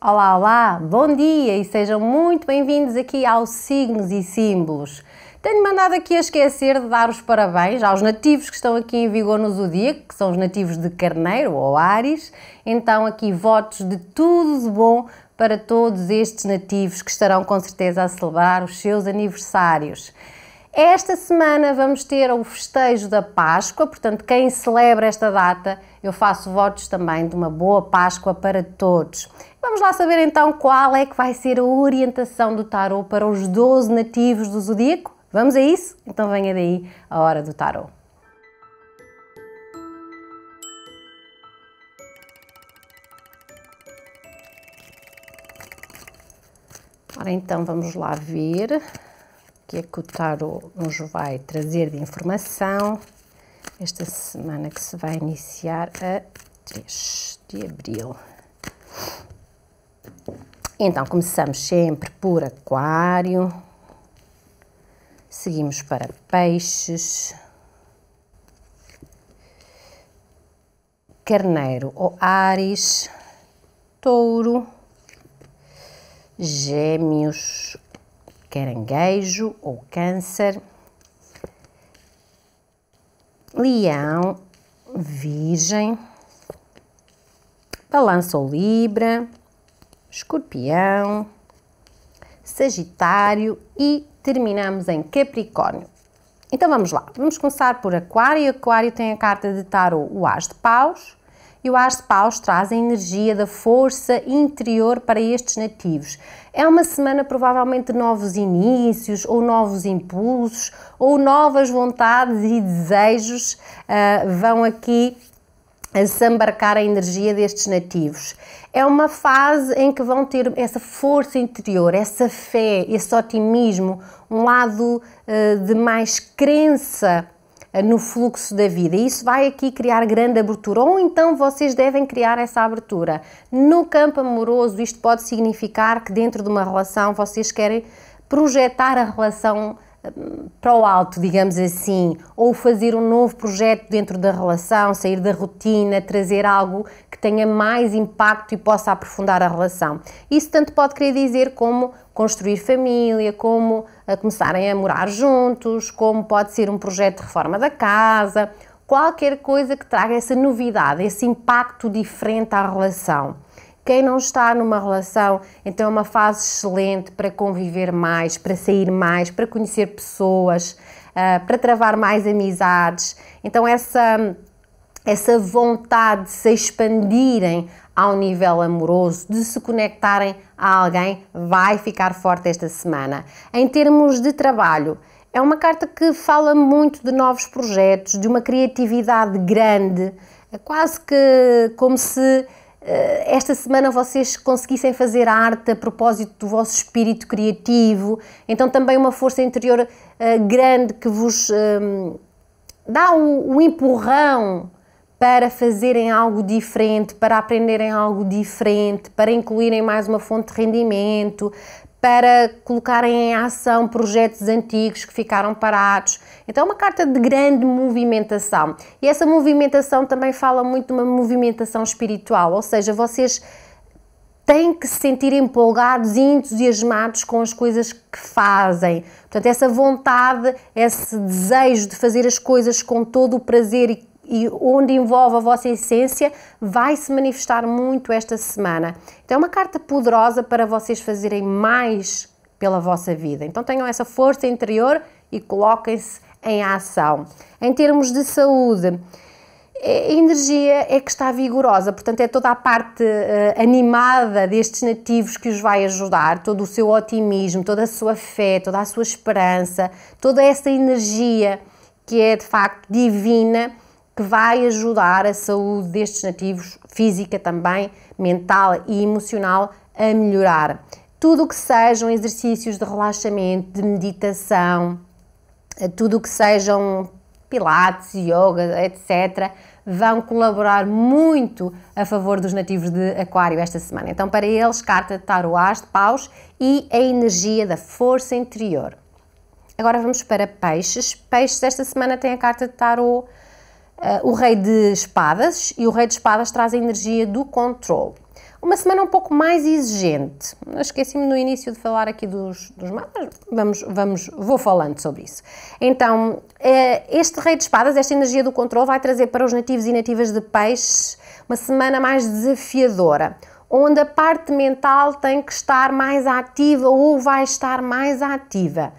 Olá, olá, bom dia e sejam muito bem-vindos aqui aos Signos e Símbolos. Tenho mandado aqui a esquecer de dar os parabéns aos nativos que estão aqui em vigor no zodíaco, que são os nativos de Carneiro ou Ares. Então, aqui votos de tudo de bom para todos estes nativos que estarão com certeza a celebrar os seus aniversários. Esta semana vamos ter o festejo da Páscoa, portanto, quem celebra esta data, eu faço votos também de uma boa Páscoa para todos. Vamos lá saber então qual é que vai ser a orientação do tarot para os 12 nativos do zodíaco? Vamos a isso? Então venha daí a hora do tarot. Ora então, vamos lá ver o que é que o tarot nos vai trazer de informação esta semana que se vai iniciar a 3 de abril. Então, começamos sempre por Aquário. Seguimos para peixes, carneiro ou ares, touro, gêmeos, caranguejo ou câncer, leão, virgem, balança ou libra, escorpião, sagitário e terminamos em Capricórnio. Então vamos lá, vamos começar por Aquário. Aquário tem a carta de tarot, o As de Paus, e o As de Paus traz a energia da força interior para estes nativos. É uma semana provavelmente de novos inícios, ou novos impulsos, ou novas vontades e desejos uh, vão aqui a sambarcar a energia destes nativos. É uma fase em que vão ter essa força interior, essa fé, esse otimismo, um lado uh, de mais crença eh, no fluxo da vida. E isso vai aqui criar grande abertura, ou então vocês devem criar essa abertura. No campo amoroso, isto pode significar que dentro de uma relação vocês querem projetar a relação para o alto, digamos assim, ou fazer um novo projeto dentro da relação, sair da rotina, trazer algo que tenha mais impacto e possa aprofundar a relação. Isso tanto pode querer dizer como construir família, como a eh, começarem a morar juntos, como pode ser um projeto de reforma da casa, qualquer coisa que traga essa novidade, esse impacto diferente à relação. Quem não está numa relação, então é uma fase excelente para conviver mais, para sair mais, para conhecer pessoas, ah, para travar mais amizades. Então, essa, essa vontade de se expandirem ao nível amoroso, de se conectarem a alguém, vai ficar forte esta semana. Em termos de trabalho, é uma carta que fala muito de novos projetos, de uma criatividade grande, quase que como se eh, esta semana vocês conseguissem fazer arte a propósito do vosso espírito criativo, então também uma força interior uh, grande que vos um, ehm, dá um, um, empurrão para fazerem algo diferente, para aprenderem algo diferente, para incluírem mais uma fonte de rendimento, para colocarem em ação projetos antigos que ficaram parados. Então é uma carta de grande movimentação. E essa movimentação também fala muito de uma movimentação espiritual, ou seja, vocês têm que se sentir empolgados e entusiasmados com as coisas que fazem. Portanto, essa vontade, esse desejo de fazer as coisas com todo o prazer e e onde envolve a vossa essência vai se manifestar muito esta semana. Então é uma carta poderosa para vocês fazerem mais pela vossa vida. Então tenham essa força interior e coloquem-se em ação. Em termos de saúde, a energia é que está vigorosa, portanto, é toda a parte uh, animada destes nativos que os vai ajudar, todo o seu otimismo, toda a sua fé, toda a sua esperança, toda essa energia que é de facto divina que vai ajudar a saúde destes nativos, física também, mental e emocional, a melhorar. Tudo o que sejam exercícios de relaxamento, de meditação, eh, tudo o que sejam pilates, yoga, etc., vão colaborar muito a favor dos nativos de aquário esta semana. Então, para eles, carta de tarot, as de paus e a energia da força interior. Agora vamos para peixes. Peixes esta semana tem a carta de tarot Uh, o Rei de Espadas e o Rei de Espadas traz a energia do controle. Uma semana um pouco mais exigente. Esqueci-me no início de falar aqui dos, dos mapas, vamos, vamos, vou falando sobre isso. Então, ah, este Rei de Espadas, esta energia do controle, vai trazer para os nativos e nativas de peixes uma semana mais desafiadora, onde a parte mental tem que estar mais ativa ou vai estar mais ativa.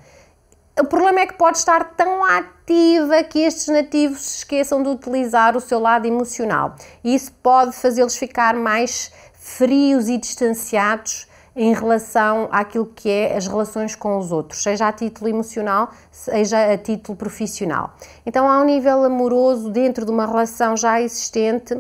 O problema é que pode estar tão ativa que estes nativos se esqueçam de utilizar o seu lado emocional. isso pode fazê-los ficar mais frios e distanciados em relação àquilo que é as relações com os outros, seja a título emocional, seja a título profissional. Então, há um nível amoroso dentro de uma relação já existente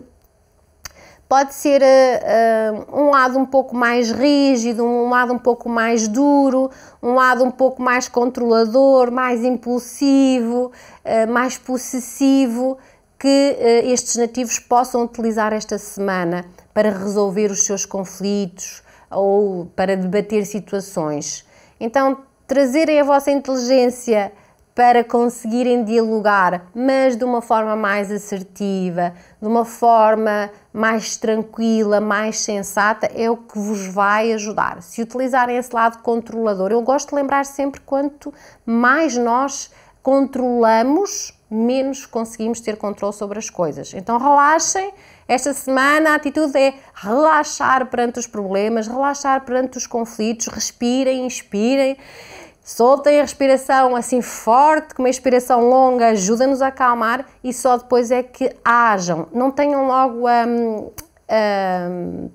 pode ser uh, um lado um pouco mais rígido, um lado um pouco mais duro, um lado um pouco mais controlador, mais impulsivo, uh, mais possessivo, que estes nativos possam utilizar esta semana para resolver os seus conflitos ou para debater situações. Então, trazerem a vossa inteligência para conseguirem dialogar, mas de uma forma mais assertiva, de uma forma mais tranquila, mais sensata, é o que vos vai ajudar. Se utilizarem esse lado controlador, eu gosto de lembrar sempre quanto mais nós controlamos, menos conseguimos ter controle sobre as coisas. Então relaxem. Esta semana a atitude é relaxar perante os problemas, relaxar perante os conflitos, respirem, inspirem Soltem a respiração assim forte, com uma inspiração longa, ajuda-nos a acalmar e só depois é que ajam. Não tenham logo a. Um, um,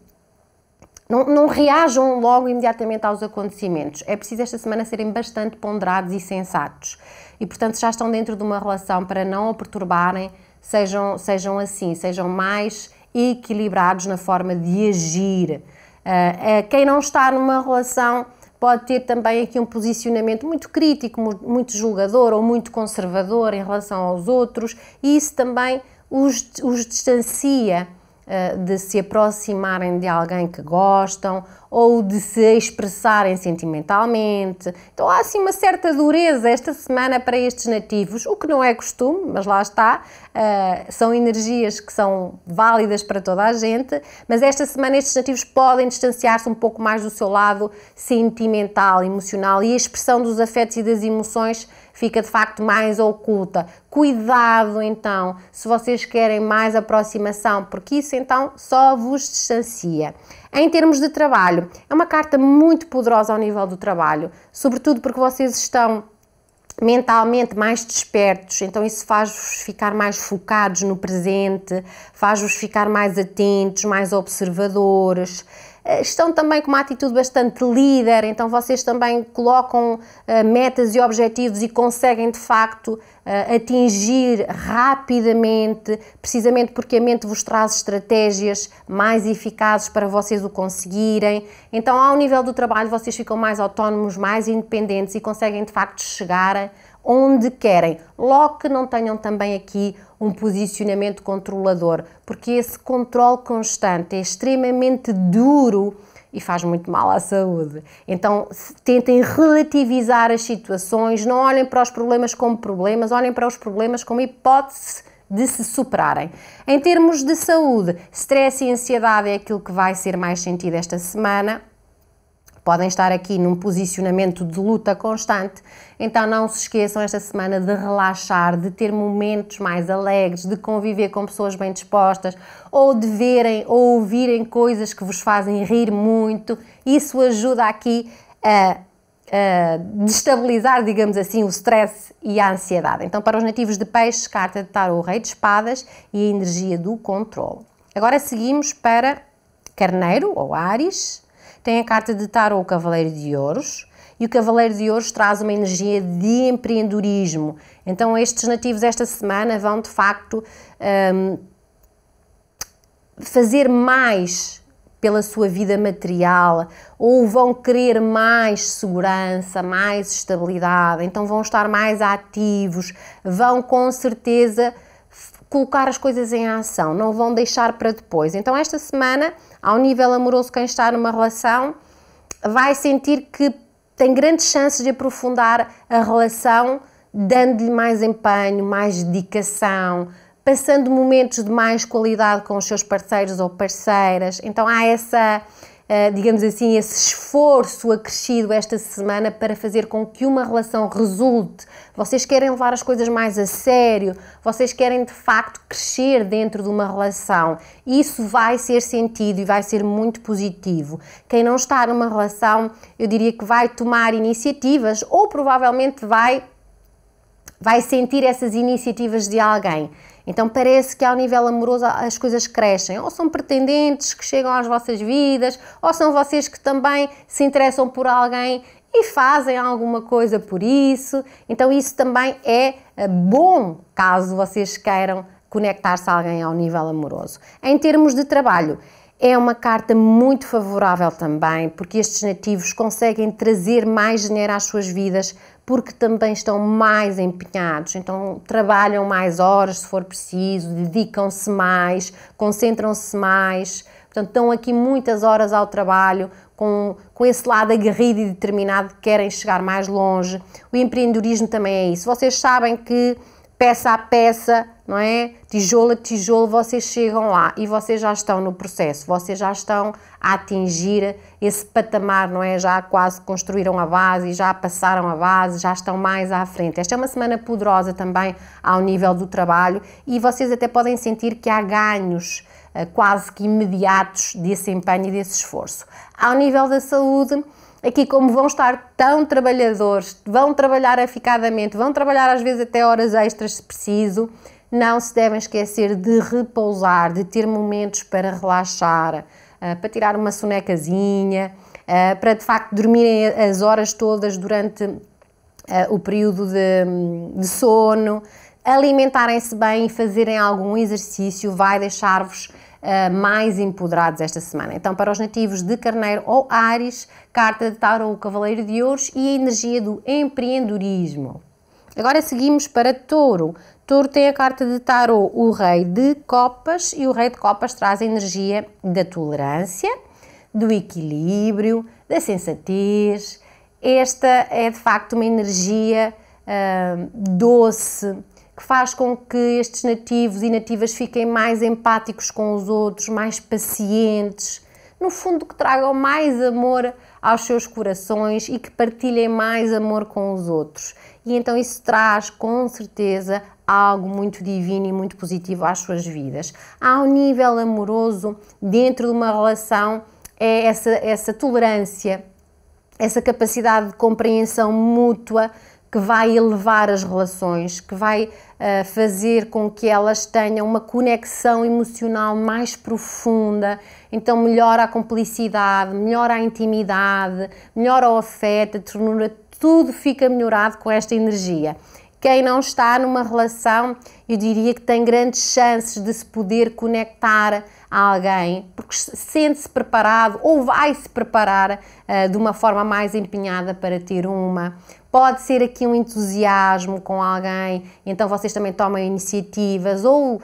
não, não, reajam logo imediatamente aos acontecimentos. É preciso esta semana serem bastante ponderados e sensatos. E, portanto, já estão dentro de uma relação para não a perturbarem, sejam, sejam assim, sejam mais equilibrados na forma de agir. Uh, uh, quem não está numa relação pode ter também aqui um posicionamento muito crítico, muito julgador ou muito conservador em relação aos outros, e isso também os, os distancia eh, de se aproximarem de alguém que gostam ou de se expressarem sentimentalmente. Então há assim uma certa dureza esta semana para estes nativos, o que não é costume, mas lá está, uh, são energias que são válidas para toda a gente, mas esta semana estes nativos podem distanciar-se um pouco mais do seu lado sentimental, emocional e a expressão dos afetos e das emoções fica de facto mais oculta. Cuidado então, se vocês querem mais aproximação, porque isso então só vos distancia. Em termos de trabalho, é uma carta muito poderosa ao nível do trabalho, sobretudo porque vocês estão mentalmente mais despertos, então isso faz-vos ficar mais focados no presente, faz-vos ficar mais atentos, mais observadores. Eh, estão também com uma atitude bastante líder, então vocês também colocam eh, metas e objetivos e conseguem de facto eh, atingir rapidamente, precisamente porque a mente vos traz estratégias mais eficazes para vocês o conseguirem. Então, ao nível do trabalho, vocês ficam mais autónomos, mais independentes e conseguem de facto chegar onde querem. Logo que não tenham também aqui um posicionamento controlador, porque esse controle constante é extremamente duro e faz muito mal à saúde. Então, tentem relativizar as situações, não olhem para os problemas como problemas, olhem para os problemas como hipótese de se superarem. Em termos de saúde, stress e ansiedade é aquilo que vai ser mais sentido esta semana podem estar aqui num posicionamento de luta constante, então não se esqueçam esta semana de relaxar, de ter momentos mais alegres, de conviver com pessoas bem dispostas ou de verem ou ouvirem coisas que vos fazem rir muito. Isso ajuda aqui a Uh, destabilizar, digamos assim, o stress e a ansiedade. Então, para os nativos de peixes, carta de tarot, o rei de espadas e a energia do controle. Agora seguimos para carneiro ou Ares, tem a carta de tarot o Cavaleiro de Ouros e o Cavaleiro de Ouros traz uma energia de empreendedorismo. Então estes nativos esta semana vão de facto um, fazer mais pela sua vida material ou vão querer mais segurança, mais estabilidade, então vão estar mais ativos, vão com certeza colocar as coisas em ação, não vão deixar para depois. Então esta semana ao nível amoroso, quem está numa relação vai sentir que tem grandes chances de aprofundar a relação, dando-lhe mais empenho, mais dedicação, passando momentos de mais qualidade com os seus parceiros ou parceiras. Então há essa eh, digamos assim, esse esforço acrescido esta semana para fazer com que uma relação resulte. Vocês querem levar as coisas mais a sério, vocês querem de facto crescer dentro de uma relação. Isso vai ser sentido e vai ser muito positivo. Quem não está numa relação, eu diria que vai tomar iniciativas ou provavelmente vai vai sentir essas iniciativas de alguém. Então parece que ao nível amoroso as coisas crescem. Ou são pretendentes que chegam às vossas vidas, ou são vocês que também se interessam por alguém e fazem alguma coisa por isso. Então isso também é eh, bom caso vocês queiram conectar-se a alguém ao nível amoroso. Em termos de trabalho, é uma carta muito favorável também, porque estes nativos conseguem trazer mais dinheiro às suas vidas, porque também estão mais empenhados, então trabalham mais horas se for preciso, dedicam-se mais, concentram-se mais, portanto estão aqui muitas horas ao trabalho, com, com esse lado aguerrido e determinado que querem chegar mais longe. O empreendedorismo também é isso. Vocês sabem que peça a peça não é? Tijolo a tijolo, vocês chegam lá e vocês já estão no processo, vocês já estão a atingir esse patamar, não é? Já quase construíram a base, já passaram a base, já estão mais à frente. Esta é uma semana poderosa também ao nível do trabalho e vocês até podem sentir que há ganhos eh, quase que imediatos desse empenho e desse esforço. Ao nível da saúde, aqui como vão estar tão trabalhadores, vão trabalhar aficadamente, vão trabalhar às vezes até horas extras se preciso, não se devem esquecer de repousar, de ter momentos para relaxar, eh, para tirar uma sonecazinha, eh, para de facto dormirem as horas todas durante eh, o período de, de sono. Alimentarem-se bem e fazerem algum exercício vai deixar-vos mais empoderados esta semana. Então, para os nativos de Carneiro ou Ares, carta de Tarot, o Cavaleiro de Ouros e a energia do empreendedorismo. Agora seguimos para touro. Touro tem a carta de tarot, o rei de copas, e o rei de copas traz a energia da tolerância, do equilíbrio, da sensatez. Esta é de facto uma energia uh, doce que faz com que estes nativos e nativas fiquem mais empáticos com os outros, mais pacientes, no fundo, que tragam mais amor aos seus corações e que partilhem mais amor com os outros. E então isso traz com certeza algo muito divino e muito positivo às suas vidas. há um nível amoroso, dentro de uma relação, é essa, essa tolerância, essa capacidade de compreensão mútua que vai elevar as relações, que vai uh, fazer com que elas tenham uma conexão emocional mais profunda. Então, melhora a cumplicidade, melhora a intimidade, melhora o afeto, a ternura, tudo fica melhorado com esta energia. Quem não está numa relação, eu diria que tem grandes chances de se poder conectar a alguém, porque sente-se preparado ou vai se preparar uh, de uma forma mais empenhada para ter uma. Pode ser aqui um entusiasmo com alguém, então vocês também tomam iniciativas, ou uh,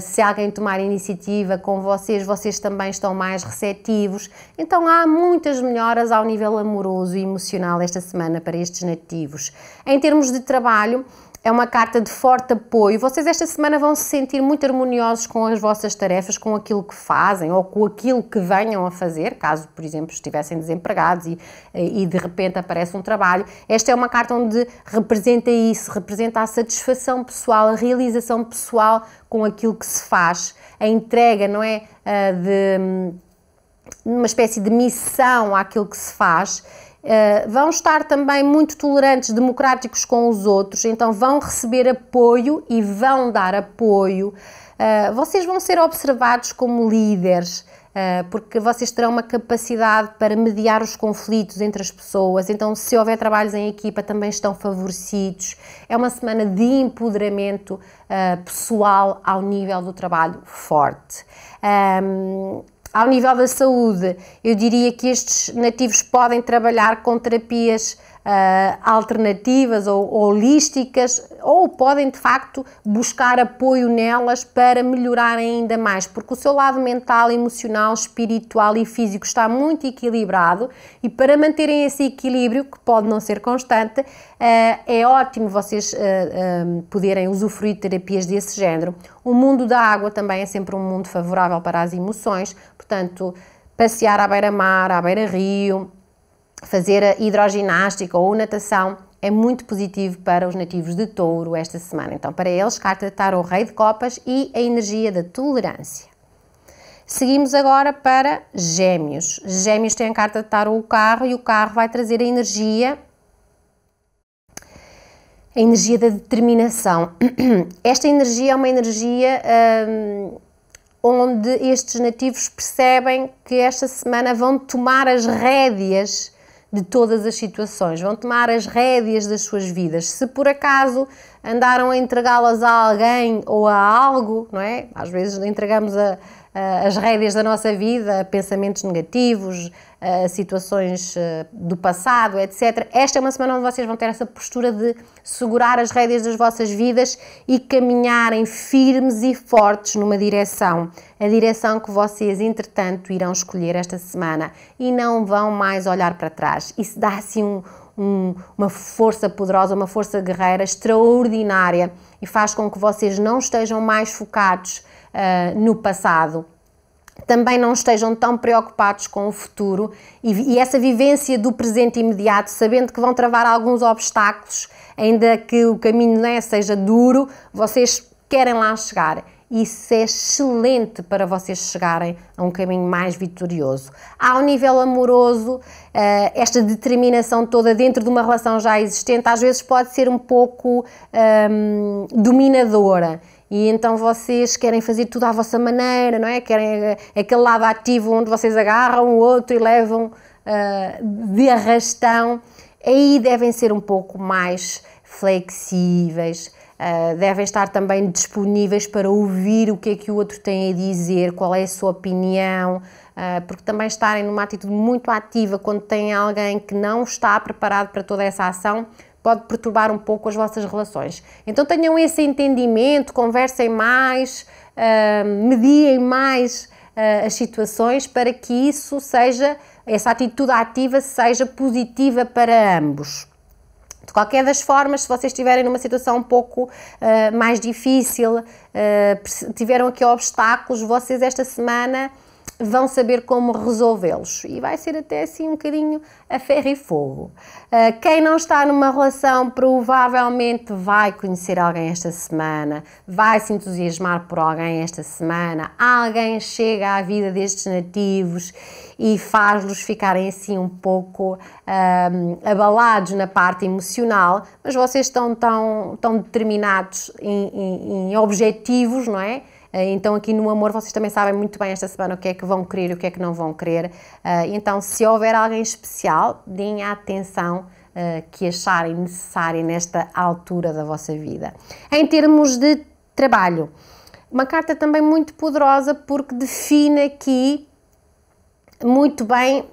se alguém tomar iniciativa com vocês, vocês também estão mais receptivos. Então há muitas melhoras ao nível amoroso e emocional esta semana para estes nativos. Em termos de trabalho, é uma carta de forte apoio. Vocês esta semana vão se sentir muito harmoniosos com as vossas tarefas, com aquilo que fazem ou com aquilo que venham a fazer, caso, por exemplo, estivessem desempregados e, e de repente aparece um trabalho. Esta é uma carta onde representa isso, representa a satisfação pessoal, a realização pessoal com aquilo que se faz, a entrega, não é? Ah, de hum, uma espécie de missão àquilo que se faz eh, vão estar também muito tolerantes, democráticos com os outros, então vão receber apoio e vão dar apoio. Uh, vocês vão ser observados como líderes, eh, porque vocês terão uma capacidade para mediar os conflitos entre as pessoas. Então, se houver trabalhos em equipa, também estão favorecidos. É uma semana de empoderamento uh, pessoal ao nível do trabalho forte. Um, ao nível da saúde, eu diria que estes nativos podem trabalhar com terapias uh, alternativas ou holísticas ou podem de facto buscar apoio nelas para melhorar ainda mais, porque o seu lado mental, emocional, espiritual e físico está muito equilibrado e para manterem esse equilíbrio, que pode não ser constante, uh, é ótimo vocês uh, poderem usufruir de terapias desse género. O mundo da água também é sempre um mundo favorável para as emoções, portanto, passear à beira-mar, à beira-rio, fazer a hidroginástica ou natação é muito positivo para os nativos de touro esta semana. Então, para eles, carta de tarot, rei de copas e a energia da tolerância. Seguimos agora para gêmeos. Gêmeos têm a carta de tarot, o carro, e o carro vai trazer a energia a energia da determinação. Esta energia é uma energia hum, onde estes nativos percebem que esta semana vão tomar as rédeas de todas as situações, vão tomar as rédeas das suas vidas. Se por acaso andaram a entregá-las a alguém ou a algo, não é? Às vezes entregamos a eh, as rédeas da nossa vida pensamentos negativos, eh, situações eh, do passado, etc. Esta é uma semana onde vocês vão ter essa postura de segurar as rédeas das vossas vidas e caminharem firmes e fortes numa direção. A direção que vocês, entretanto, irão escolher esta semana e não vão mais olhar para trás. Isso dá assim um, um, uma força poderosa, uma força guerreira extraordinária e faz com que vocês não estejam mais focados uh, no passado também não estejam tão preocupados com o futuro e, e, essa vivência do presente imediato, sabendo que vão travar alguns obstáculos, ainda que o caminho né, seja duro, vocês querem lá chegar. Isso é excelente para vocês chegarem a um caminho mais vitorioso. Ao nível amoroso, eh, esta determinação toda dentro de uma relação já existente às vezes pode ser um pouco ehm, dominadora e então vocês querem fazer tudo à vossa maneira, não é? Querem eh, aquele lado ativo onde vocês agarram o outro e levam uh, de arrastão. Aí devem ser um pouco mais flexíveis, uh, devem estar também disponíveis para ouvir o que é que o outro tem a dizer, qual é a sua opinião, uh, porque também estarem numa atitude muito ativa quando tem alguém que não está preparado para toda essa ação pode perturbar um pouco as vossas relações. Então tenham esse entendimento, conversem mais, uh, mediem mais uh, as situações para que isso seja, essa atitude ativa seja positiva para ambos. De qualquer das formas, se vocês estiverem numa situação um pouco uh, mais difícil, tiveram aqui obstáculos, vocês esta semana vão saber como resolvê-los e vai ser até assim um bocadinho a ferro e fogo. Ah, quem não está numa relação provavelmente vai conhecer alguém esta semana, vai se entusiasmar por alguém esta semana, alguém chega à vida destes nativos e faz-los ficarem assim um pouco um, ah, abalados na parte emocional, mas vocês estão tão, tão determinados em, em, em objetivos, não é? Eh, então, aqui no amor, vocês também sabem muito bem esta semana o que é que vão querer e o que é que não vão querer. Eh, então, se houver alguém especial, deem a atenção eh, que acharem necessária nesta altura da vossa vida. Em termos de trabalho, uma carta também muito poderosa porque define aqui muito bem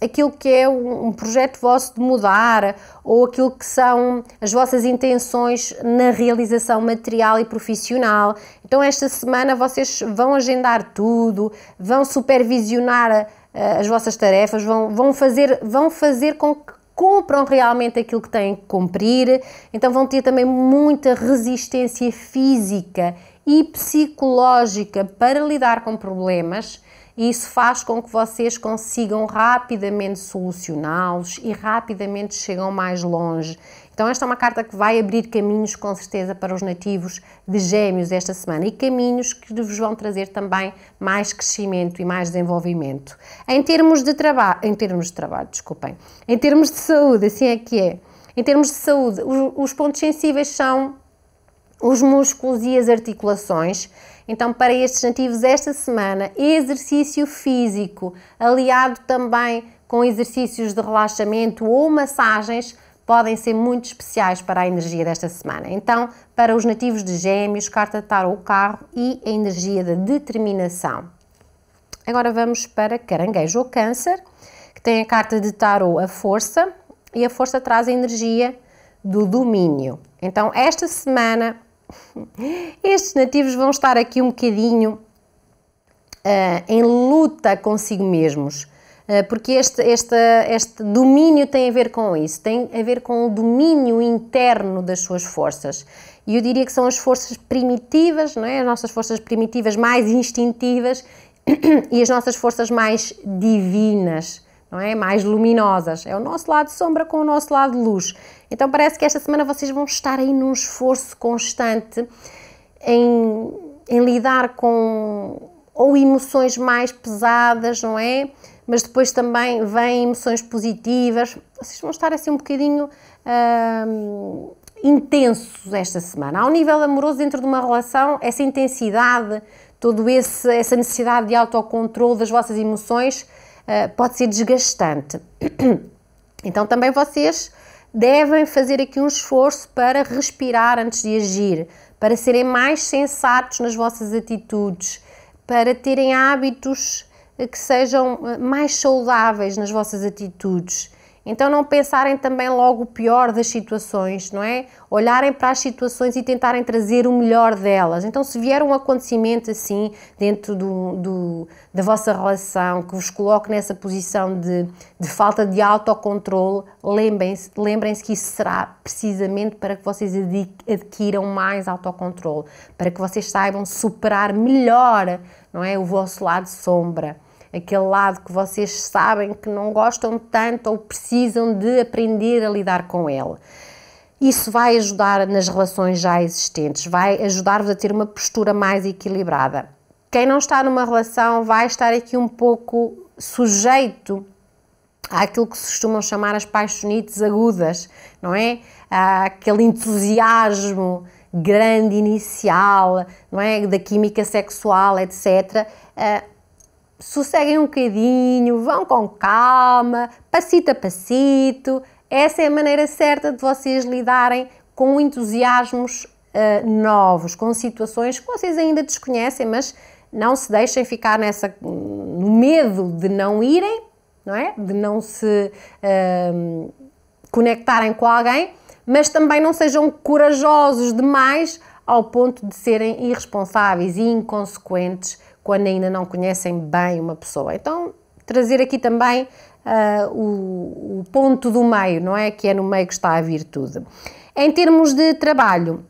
aquilo que é um, projeto vosso de mudar ou aquilo que são as vossas intenções na realização material e profissional. Então, esta semana vocês vão agendar tudo, vão supervisionar uh, as vossas tarefas, vão, vão, fazer, vão fazer com que cumpram realmente aquilo que têm que cumprir, então vão ter também muita resistência física e psicológica para lidar com problemas e isso faz com que vocês consigam rapidamente solucioná-los e rapidamente chegam mais longe. Então, esta é uma carta que vai abrir caminhos, com certeza, para os nativos de Gêmeos esta semana e caminhos que vos vão trazer também mais crescimento e mais desenvolvimento. Em termos de trabalho, em termos de trabalho, desculpem, em termos de saúde, assim é que é. Em termos de saúde, os, os pontos sensíveis são os músculos e as articulações. Então, para estes nativos, esta semana, exercício físico, aliado também com exercícios de relaxamento ou massagens, podem ser muito especiais para a energia desta semana. Então, para os nativos de Gêmeos, carta de tarot, carro e a energia da determinação. Agora vamos para Caranguejo ou Câncer, que tem a carta de tarot, a força, e a força traz a energia do domínio. Então, esta semana estes nativos vão estar aqui um bocadinho uh, em luta consigo mesmos, uh, porque este, este, este domínio tem a ver com isso, tem a ver com o domínio interno das suas forças. E eu diria que são as forças primitivas, não é? as nossas forças primitivas mais instintivas e as nossas forças mais divinas, não é? mais luminosas. É o nosso lado sombra com o nosso lado luz. Então parece que esta semana vocês vão estar aí num esforço constante em, em lidar com ou emoções mais pesadas, não é? Mas depois também vêm emoções positivas. Vocês vão estar assim um bocadinho hum, intensos esta semana. Ao nível amoroso, dentro de uma relação, essa intensidade, toda essa necessidade de autocontrole das vossas emoções uh, pode ser desgastante. Então também vocês devem fazer aqui um esforço para respirar antes de agir, para serem mais sensatos nas vossas atitudes, para terem hábitos eh, que sejam eh, mais saudáveis nas vossas atitudes. Então não pensarem também logo o pior das situações, não é? Olharem para as situações e tentarem trazer o melhor delas. Então se vier um acontecimento assim dentro do, do da vossa relação que vos coloque nessa posição de, de falta de autocontrole, lembrem-se lembrem que isso será precisamente para que vocês adquiram mais autocontrole, para que vocês saibam superar melhor, não é, o vosso lado sombra aquele lado que vocês sabem que não gostam tanto ou precisam de aprender a lidar com ele. Isso vai ajudar nas relações já existentes, vai ajudar-vos a ter uma postura mais equilibrada. Quem não está numa relação vai estar aqui um pouco sujeito àquilo que se costumam chamar as paixonites agudas, não é? Aquele entusiasmo grande inicial, não é? Da química sexual, etc sosseguem um bocadinho, vão com calma, passito a passito. Essa é a maneira certa de vocês lidarem com entusiasmos uh, novos, com situações que vocês ainda desconhecem, mas não se deixem ficar nessa no medo de não irem, não é? De não se uh, conectarem com alguém, mas também não sejam corajosos demais ao ponto de serem irresponsáveis e inconsequentes quando ainda não conhecem bem uma pessoa. Então, trazer aqui também uh, o, o ponto do meio, não é? Que é no meio que está a virtude. Em termos de trabalho,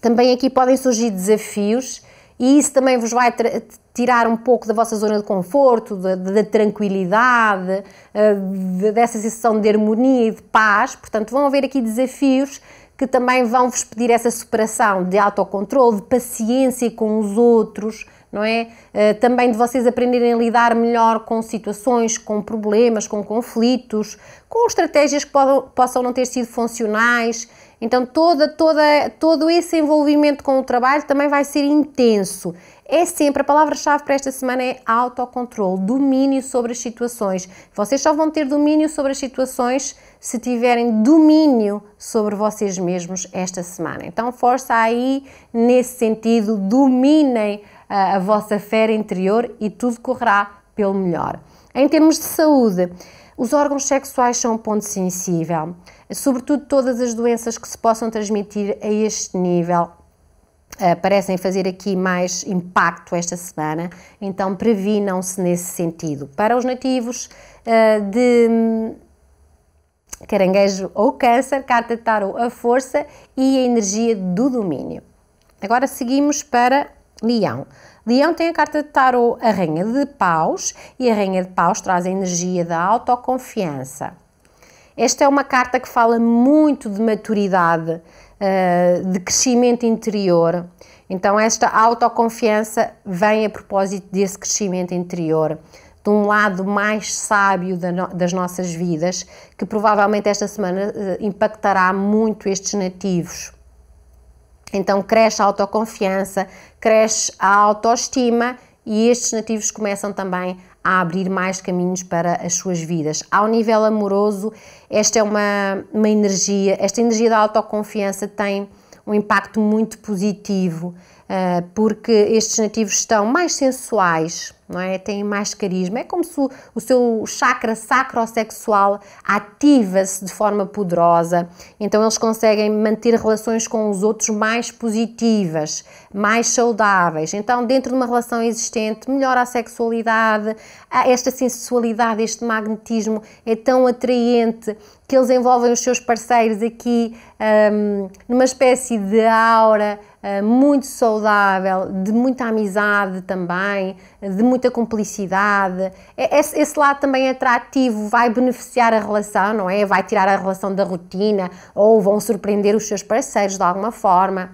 também aqui podem surgir desafios e isso também vos vai tirar um pouco da vossa zona de conforto, da, tranquilidade, ah, dessa sensação de harmonia e de paz. Portanto, vão haver aqui desafios que também vão vos pedir essa superação de autocontrole, de paciência com os outros, não é? Eh, também de vocês aprenderem a lidar melhor com situações, com problemas, com conflitos, com estratégias que possam não ter sido funcionais. Então, toda, toda, todo esse envolvimento com o trabalho também vai ser intenso. É sempre, a palavra-chave para esta semana é autocontrole, domínio sobre as situações. Vocês só vão ter domínio sobre as situações se tiverem domínio sobre vocês mesmos esta semana. Então, força aí nesse sentido, dominem a vossa fé interior e tudo correrá pelo melhor. Em termos de saúde, os órgãos sexuais são um ponto sensível, sobretudo todas as doenças que se possam transmitir a este nível. Eh, parecem fazer aqui mais impacto esta semana, então previnam-se nesse sentido. Para os nativos eh, de caranguejo ou câncer, carta de tarot, a força e a energia do domínio. Agora seguimos para Leão. Leão tem a carta de tarot, a Rainha de Paus, e a Rainha de Paus traz a energia da autoconfiança. Esta é uma carta que fala muito de maturidade, eh, de crescimento interior. Então, esta autoconfiança vem a propósito desse crescimento interior, de um lado mais sábio das nossas vidas, que provavelmente esta semana eh, impactará muito estes nativos. Então, cresce a autoconfiança, cresce a autoestima e estes nativos começam também a abrir mais caminhos para as suas vidas. Ao nível amoroso, esta é uma, uma energia, esta energia da autoconfiança tem um impacto muito positivo eh, porque estes nativos estão mais sensuais, não é? têm mais carisma. É como se o, o seu chakra sacrosexual ativa-se de forma poderosa, então eles conseguem manter relações com os outros mais positivas, mais saudáveis. Então, dentro de uma relação existente, melhora a sexualidade, ah, esta sensualidade, este magnetismo é tão atraente que eles envolvem os seus parceiros aqui um, numa espécie de aura uh, muito saudável, de muita amizade também, de muita cumplicidade. Esse, esse, lado também é atrativo vai beneficiar a relação, não é? Vai tirar a relação da rotina ou vão surpreender os seus parceiros de alguma forma.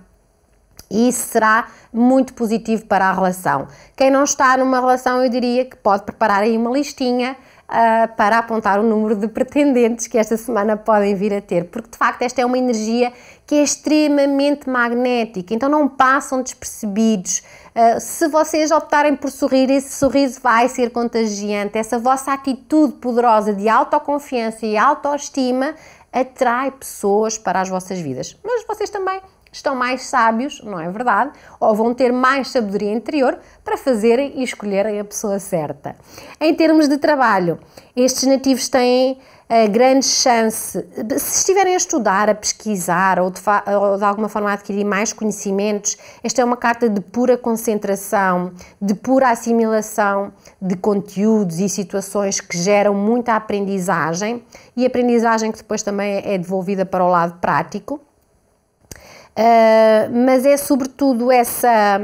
E isso será muito positivo para a relação. Quem não está numa relação, eu diria que pode preparar aí uma listinha uh, para apontar o número de pretendentes que esta semana podem vir a ter, porque de facto esta é uma energia que é extremamente magnética, então não passam despercebidos. Uh, se vocês optarem por sorrir, esse sorriso vai ser contagiante. Essa vossa atitude poderosa de autoconfiança e autoestima atrai pessoas para as vossas vidas, mas vocês também estão mais sábios, não é verdade? Ou vão ter mais sabedoria interior para fazerem e escolherem a pessoa certa. Em termos de trabalho, estes nativos têm a eh, grande chance, se estiverem a estudar, a pesquisar ou de, ou de alguma forma a adquirir mais conhecimentos, esta é uma carta de pura concentração, de pura assimilação de conteúdos e situações que geram muita aprendizagem e aprendizagem que depois também é devolvida para o lado prático. Ah, mas é sobretudo essa,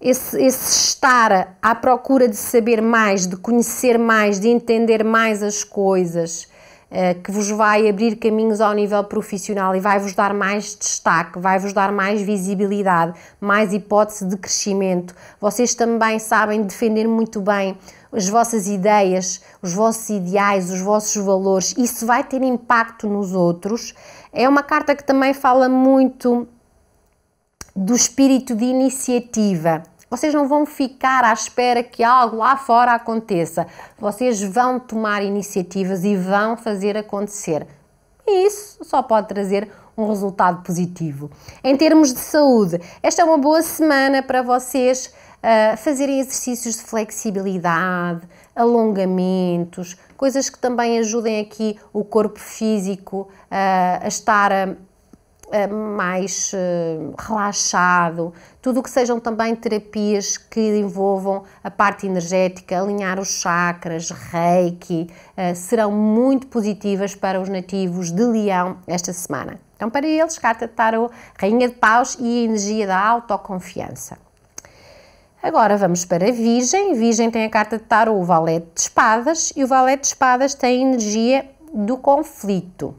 esse, esse, estar à procura de saber mais, de conhecer mais, de entender mais as coisas, ah, que vos vai abrir caminhos ao nível profissional e vai-vos dar mais destaque, vai-vos dar mais visibilidade, mais hipótese de crescimento. Vocês também sabem defender muito bem as vossas ideias, os vossos ideais, os vossos valores. Isso vai ter impacto nos outros é uma carta que também fala muito do espírito de iniciativa. Vocês não vão ficar à espera que algo lá fora aconteça. Vocês vão tomar iniciativas e vão fazer acontecer. E isso só pode trazer um resultado positivo. Em termos de saúde, esta é uma boa semana para vocês uh, fazerem exercícios de flexibilidade, alongamentos, coisas que também ajudem aqui o corpo físico uh, a estar uh, mais uh, relaxado, tudo o que sejam também terapias que envolvam a parte energética, alinhar os chakras, reiki, serão muito positivas para os nativos de Leão esta semana. Então, para eles, carta de tarot, rainha de paus e energia da autoconfiança. Agora vamos para a Virgem. Virgem tem a carta de tarô, o Valete de Espadas, e o Valete de Espadas tem a energia do conflito.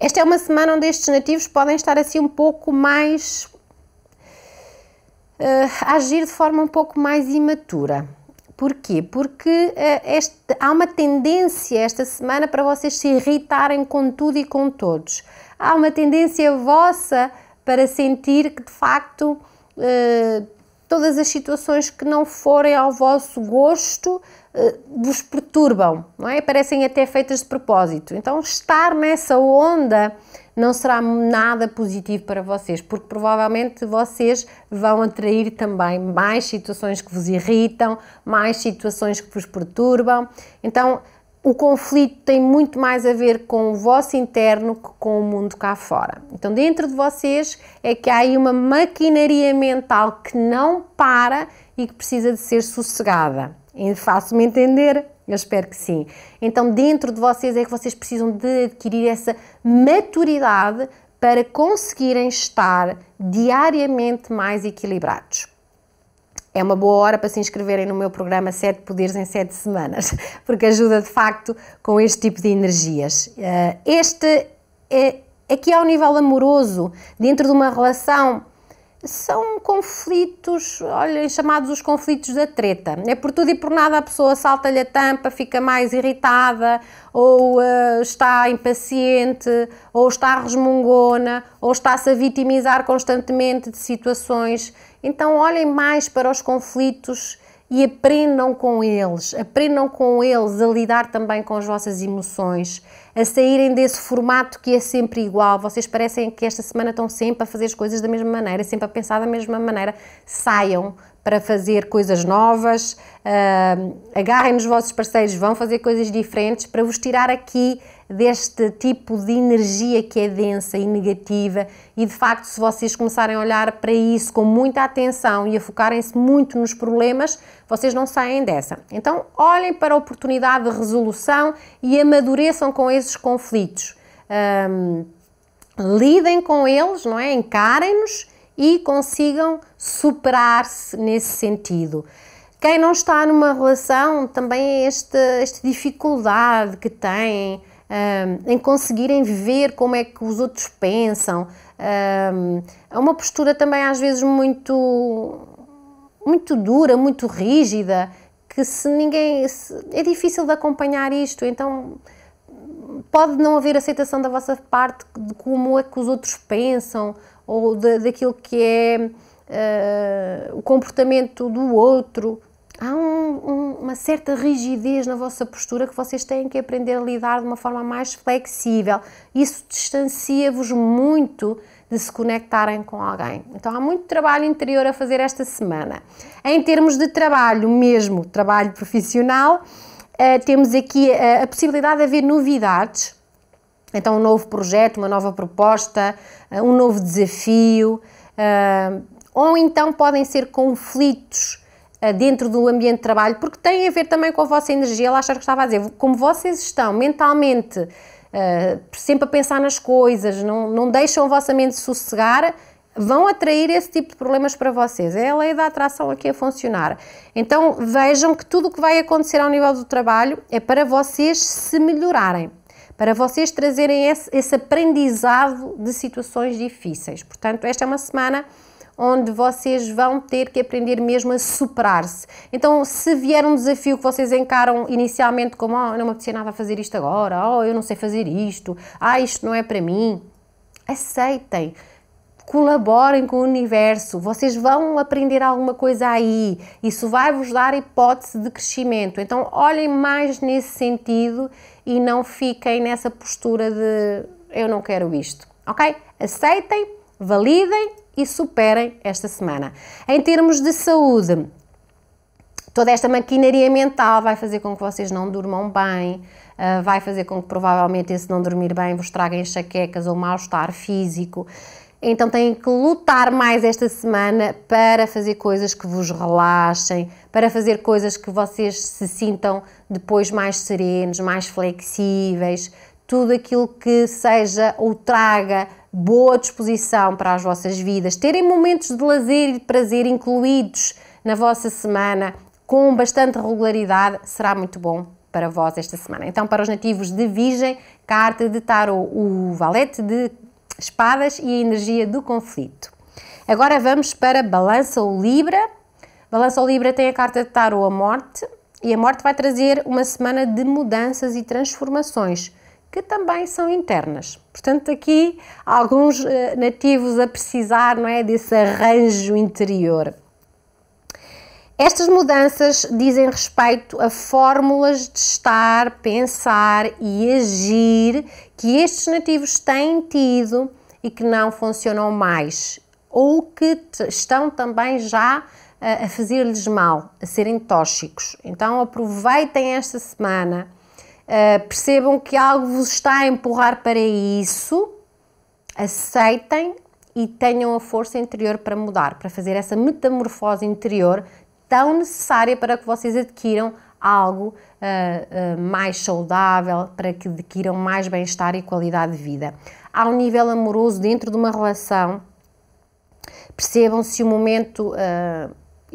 Esta é uma semana onde estes nativos podem estar assim um pouco mais. Uh, agir de forma um pouco mais imatura. Porquê? Porque uh, este, há uma tendência esta semana para vocês se irritarem com tudo e com todos. Há uma tendência vossa para sentir que de facto uh, todas as situações que não forem ao vosso gosto eh, vos perturbam, não é? Parecem até feitas de propósito. Então, estar nessa onda não será nada positivo para vocês, porque provavelmente vocês vão atrair também mais situações que vos irritam, mais situações que vos perturbam. Então, o conflito tem muito mais a ver com o vosso interno que com o mundo cá fora. Então, dentro de vocês é que há aí uma maquinaria mental que não para e que precisa de ser sossegada. É Faço-me entender? Eu espero que sim. Então, dentro de vocês é que vocês precisam de adquirir essa maturidade para conseguirem estar diariamente mais equilibrados é uma boa hora para se inscreverem no meu programa 7 Poderes em 7 Semanas, porque ajuda de facto com este tipo de energias. Eh, este, é, aqui ao nível amoroso, dentro de uma relação, são conflitos, olhem, chamados os conflitos da treta. É por tudo e por nada a pessoa salta-lhe a tampa, fica mais irritada, ou uh, está impaciente, ou está resmungona, ou está-se a vitimizar constantemente de situações então, olhem mais para os conflitos e aprendam com eles, aprendam com eles a lidar também com as vossas emoções, a saírem desse formato que é sempre igual. Vocês parecem que esta semana estão sempre a fazer as coisas da mesma maneira, sempre a pensar da mesma maneira. Saiam para fazer coisas novas, uh, ah, agarrem nos vossos parceiros, vão fazer coisas diferentes para vos tirar aqui deste tipo de energia que é densa e negativa, e de facto, se vocês começarem a olhar para isso com muita atenção e a focarem-se muito nos problemas, vocês não saem dessa. Então, olhem para a oportunidade de resolução e amadureçam com esses conflitos. Um, lidem com eles, não é? Encarem-nos e consigam superar-se nesse sentido. Quem não está numa relação também é esta, esta dificuldade que tem um, em conseguirem ver como é que os outros pensam. Um, é uma postura também às vezes muito, muito dura, muito rígida, que se ninguém. Se, é difícil de acompanhar isto, então pode não haver aceitação da vossa parte de como é que os outros pensam ou de, daquilo que é uh, o comportamento do outro há um, um, uma certa rigidez na vossa postura que vocês têm que aprender a lidar de uma forma mais flexível. Isso distancia-vos muito de se conectarem com alguém. Então há muito trabalho interior a fazer esta semana. Em termos de trabalho mesmo, trabalho profissional, uh, temos aqui a, eh, a possibilidade de haver novidades. Então um novo projeto, uma nova proposta, eh, um novo desafio, ou então podem ser conflitos eh, dentro do ambiente de trabalho, porque tem a ver também com a vossa energia, lá achar que estava a dizer, como vocês estão mentalmente uh, sempre a pensar nas coisas, não, não deixam a vossa mente sossegar, vão atrair esse tipo de problemas para vocês. É a lei da atração aqui a funcionar. Então vejam que tudo o que vai acontecer ao nível do trabalho é para vocês se melhorarem, para vocês trazerem esse, esse aprendizado de situações difíceis. Portanto, esta é uma semana onde vocês vão ter que aprender mesmo a superar-se. Então, se vier um desafio que vocês encaram inicialmente como oh, não me apetecia nada fazer isto agora, oh, eu não sei fazer isto, ah, isto não é para mim, aceitem colaborem com o universo, vocês vão aprender alguma coisa aí, isso vai-vos dar hipótese de crescimento. Então, olhem mais nesse sentido e não fiquem nessa postura de eu não quero isto, ok? Aceitem, validem e superem esta semana. Em termos de saúde, toda esta maquinaria mental vai fazer com que vocês não durmam bem, ah, vai fazer com que provavelmente esse não dormir bem vos traga enxaquecas ou mal-estar físico. Então têm que lutar mais esta semana para fazer coisas que vos relaxem, para fazer coisas que vocês se sintam depois mais serenos, mais flexíveis, tudo aquilo que seja ou traga boa disposição para as vossas vidas, terem momentos de lazer e de prazer incluídos na vossa semana com bastante regularidade, será muito bom para vós esta semana. Então, para os nativos de Virgem, carta de tarot, o valete de espadas e a energia do conflito. Agora vamos para Balança ou Libra. Balança ou Libra tem a carta de tarot, a morte, e a morte vai trazer uma semana de mudanças e transformações que também são internas. Portanto, aqui alguns eh, nativos a precisar não é, desse arranjo interior. Estas mudanças dizem respeito a fórmulas de estar, pensar e agir que estes nativos têm tido e que não funcionam mais ou que estão também já eh, a fazer-lhes mal, a serem tóxicos. Então aproveitem esta semana eh, percebam que algo vos está a empurrar para isso, aceitem e tenham a força interior para mudar, para fazer essa metamorfose interior tão necessária para que vocês adquiram algo uh, uh, mais saudável, para que adquiram mais bem-estar e qualidade de vida. Ao um nível amoroso, dentro de uma relação, percebam se o momento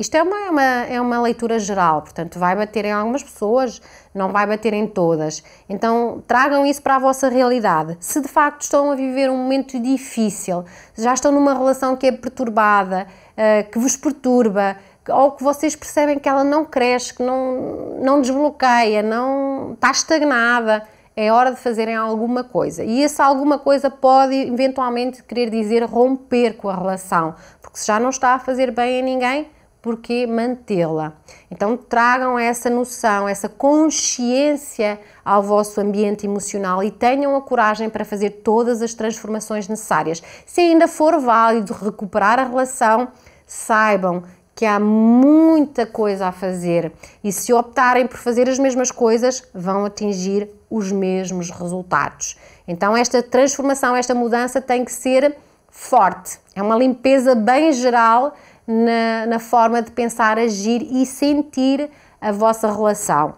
isto é uma, uma, é uma leitura geral, portanto, vai bater em algumas pessoas, não vai bater em todas. Então, tragam isso para a vossa realidade. Se de facto estão a viver um momento difícil, já estão numa relação que é perturbada, eh, que vos perturba, ou que vocês percebem que ela não cresce, que não, não desbloqueia, não está estagnada, é hora de fazerem alguma coisa. E essa alguma coisa pode eventualmente querer dizer romper com a relação, porque se já não está a fazer bem a ninguém, por que mantê-la? Então tragam essa noção, essa consciência ao vosso ambiente emocional e tenham a coragem para fazer todas as transformações necessárias. Se ainda for válido recuperar a relação, saibam que há muita coisa a fazer e se optarem por fazer as mesmas coisas, vão atingir os mesmos resultados. Então esta transformação, esta mudança tem que ser forte. É uma limpeza bem geral na, na forma de pensar, agir e sentir a vossa relação.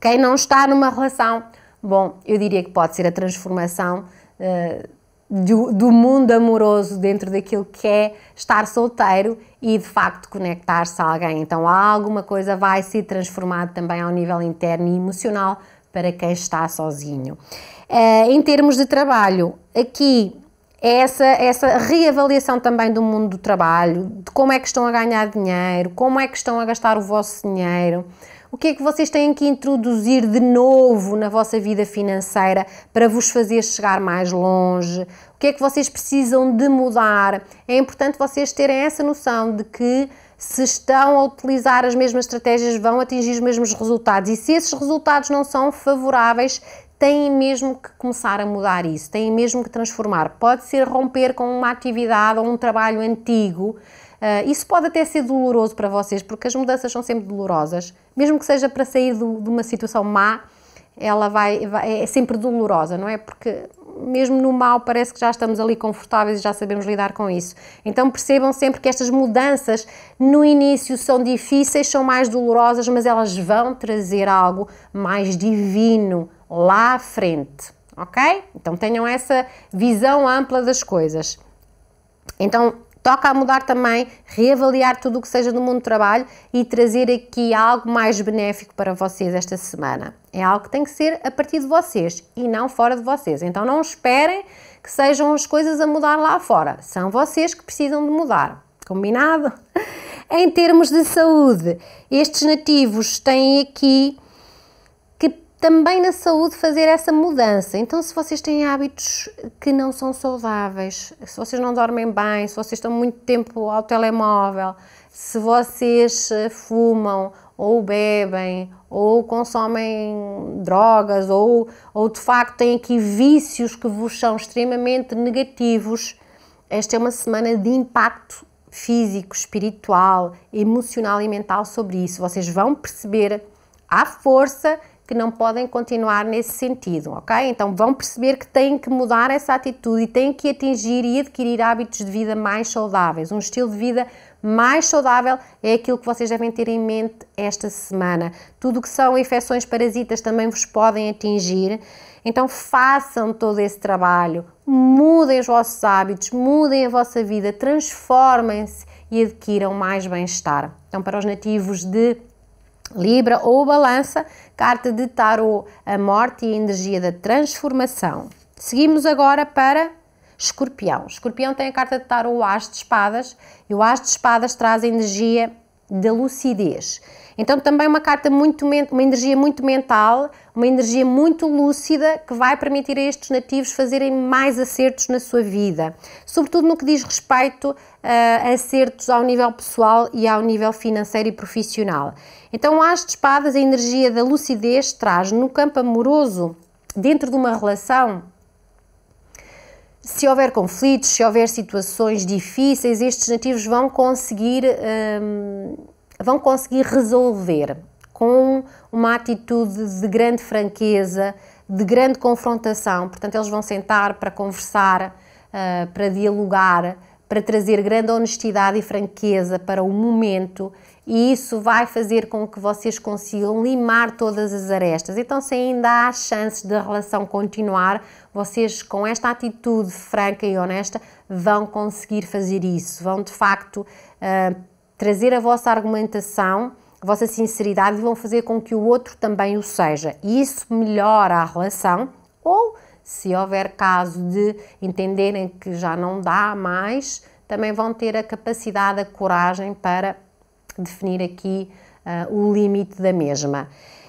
Quem não está numa relação, bom, eu diria que pode ser a transformação uh, do, do, mundo amoroso dentro daquilo que é estar solteiro e de facto conectar-se a alguém. Então, alguma coisa vai ser transformada também ao nível interno e emocional para quem está sozinho. Uh, em termos de trabalho, aqui essa, essa reavaliação também do mundo do trabalho, de como é que estão a ganhar dinheiro, como é que estão a gastar o vosso dinheiro, o que é que vocês têm que introduzir de novo na vossa vida financeira para vos fazer chegar mais longe, o que é que vocês precisam de mudar. É importante vocês terem essa noção de que se estão a utilizar as mesmas estratégias, vão atingir os mesmos resultados. E se esses resultados não são favoráveis, têm mesmo que começar a mudar isso, têm mesmo que transformar. Pode ser romper com uma atividade ou um trabalho antigo. Uh, isso pode até ser doloroso para vocês, porque as mudanças são sempre dolorosas. Mesmo que seja para sair do, de uma situação má, ela vai, vai, é, é sempre dolorosa, não é? Porque mesmo no mal parece que já estamos ali confortáveis e já sabemos lidar com isso. Então percebam sempre que estas mudanças no início são difíceis, são mais dolorosas, mas elas vão trazer algo mais divino lá à frente, ok? Então tenham essa visão ampla das coisas. Então toca a mudar também, reavaliar tudo o que seja no mundo do trabalho e trazer aqui algo mais benéfico para vocês esta semana. É algo que tem que ser a partir de vocês e não fora de vocês. Então não esperem que sejam as coisas a mudar lá fora. São vocês que precisam de mudar. Combinado? Em termos de saúde, estes nativos têm aqui também na saúde fazer essa mudança. Então, se vocês têm hábitos que não são saudáveis, se vocês não dormem bem, se vocês estão muito tempo ao telemóvel, se vocês eh, fumam ou bebem ou consomem drogas ou, ou de facto têm aqui vícios que vos são extremamente negativos, esta é uma semana de impacto físico, espiritual, emocional e mental sobre isso. Vocês vão perceber à força que não podem continuar nesse sentido, ok? Então vão perceber que têm que mudar essa atitude e têm que atingir e adquirir hábitos de vida mais saudáveis. Um estilo de vida mais saudável é aquilo que vocês devem ter em mente esta semana. Tudo que são infecções parasitas também vos podem atingir. Então façam todo esse trabalho, mudem os vossos hábitos, mudem a vossa vida, transformem-se e adquiram mais bem-estar. Então, para os nativos de Libra ou Balança, carta de Tarot, a morte e a energia da transformação. Seguimos agora para Escorpião. Escorpião tem a carta de Tarot, o As de Espadas, e o As de Espadas traz a energia da lucidez então também uma carta muito uma energia muito mental, uma energia muito lúcida que vai permitir a estes nativos fazerem mais acertos na sua vida, sobretudo no que diz respeito ah, a acertos ao nível pessoal e ao nível financeiro e profissional. Então, o as de espadas, a energia da lucidez traz no campo amoroso, dentro de uma relação, se houver conflitos, se houver situações difíceis, estes nativos vão conseguir hum, vão conseguir resolver com uma atitude de grande franqueza, de grande confrontação. Portanto, eles vão sentar para conversar, uh, para dialogar, para trazer grande honestidade e franqueza para o momento, e isso vai fazer com que vocês consigam limar todas as arestas. Então, se ainda há chances de a relação continuar, vocês com esta atitude franca e honesta vão conseguir fazer isso, vão de facto. Uh, trazer a vossa argumentação, a vossa sinceridade e vão fazer com que o outro também o seja. E isso melhora a relação ou, se houver caso de entenderem que já não dá mais, também vão ter a capacidade, a coragem para definir aqui uh, o limite da mesma.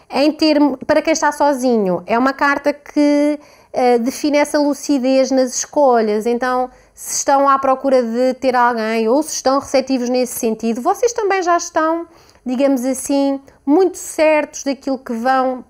Em termo, para quem está sozinho, é uma carta que eh, define essa lucidez nas escolhas. Então, se estão à procura de ter alguém ou se estão receptivos nesse sentido, vocês também já estão, digamos assim, muito certos daquilo que vão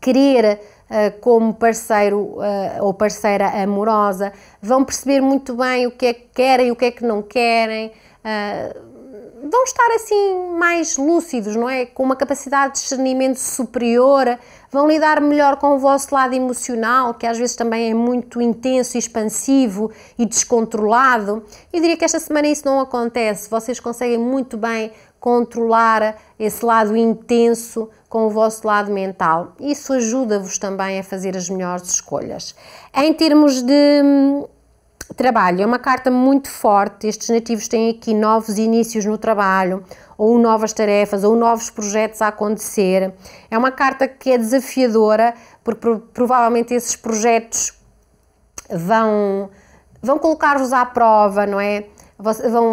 querer uh, como parceiro uh, ou parceira amorosa, vão perceber muito bem o que é que querem, o que é que não querem. Uh, vão estar assim mais lúcidos, não é? Com uma capacidade de discernimento superior vão lidar melhor com o vosso lado emocional, que às vezes também é muito intenso, expansivo e descontrolado. Eu diria que esta semana isso não acontece, vocês conseguem muito bem controlar esse lado intenso com o vosso lado mental. Isso ajuda-vos também a fazer as melhores escolhas. Em termos de hum, trabalho, é uma carta muito forte. Estes nativos têm aqui novos inícios no trabalho, ou novas tarefas, ou novos projetos a acontecer. É uma carta que é desafiadora, porque provavelmente esses projetos vão, vão colocar-vos à prova, não é?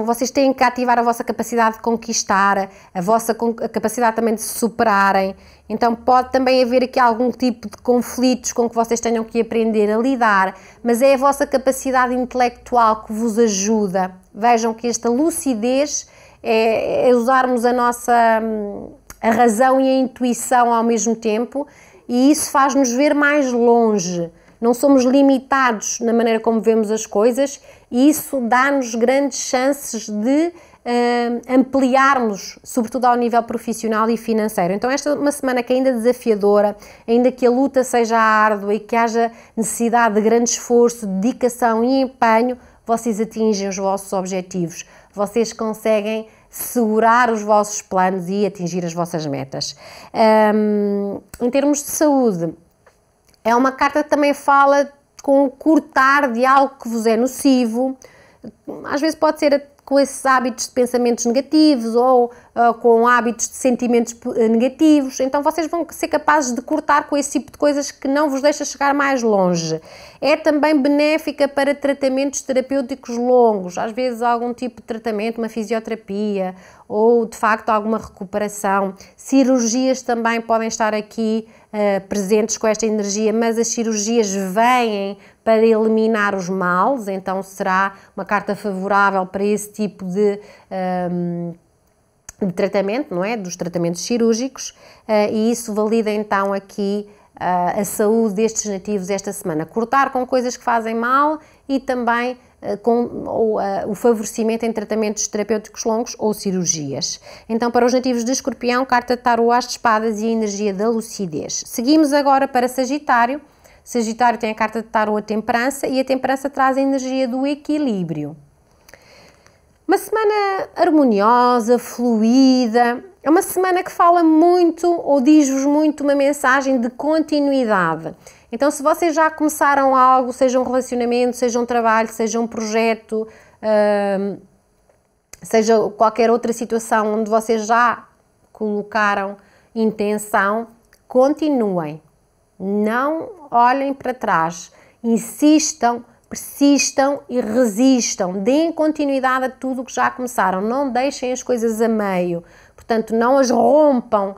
Vocês têm que ativar a vossa capacidade de conquistar, a vossa capacidade também de se superarem. Então, pode também haver aqui algum tipo de conflitos com que vocês tenham que aprender a lidar, mas é a vossa capacidade intelectual que vos ajuda. Vejam que esta lucidez é, é usarmos a nossa hum, a razão e a intuição ao mesmo tempo, e isso faz-nos ver mais longe. Não somos limitados na maneira como vemos as coisas, e isso dá-nos grandes chances de hum, ampliarmos, sobretudo ao nível profissional e financeiro. Então, esta é uma semana que é ainda é desafiadora, ainda que a luta seja árdua e que haja necessidade de grande esforço, dedicação e empenho, vocês atingem os vossos objetivos, vocês conseguem segurar os vossos planos e atingir as vossas metas. Um, em termos de saúde, é uma carta que também fala com o cortar de algo que vos é nocivo, às vezes pode ser com esses hábitos de pensamentos negativos ou ah, com hábitos de sentimentos ah, negativos. Então vocês vão ser capazes de cortar com esse tipo de coisas que não vos deixa chegar mais longe. É também benéfica para tratamentos terapêuticos longos, às vezes algum tipo de tratamento, uma fisioterapia ou de facto alguma recuperação. Cirurgias também podem estar aqui uh, presentes com esta energia, mas as cirurgias vêm para eliminar os males, então será uma carta favorável para esse tipo de um, de tratamento, não é? Dos tratamentos cirúrgicos, eh, e isso valida então aqui eh, a saúde destes nativos esta semana. Cortar com coisas que fazem mal e também eh, com ou, uh, o favorecimento em tratamentos terapêuticos longos ou cirurgias. Então, para os nativos de escorpião, carta de tarô, as de espadas e a energia da lucidez. Seguimos agora para Sagitário. Sagitário tem a carta de tarô, a temperança, e a temperança traz a energia do equilíbrio. Uma semana harmoniosa, fluida, é uma semana que fala muito ou diz-vos muito uma mensagem de continuidade. Então, se vocês já começaram algo, seja um relacionamento, seja um trabalho, seja um projeto, hum, seja qualquer outra situação onde vocês já colocaram intenção, continuem. Não olhem para trás. Insistam persistam e resistam, deem continuidade a tudo o que já começaram, não deixem as coisas a meio, portanto, não as rompam uh,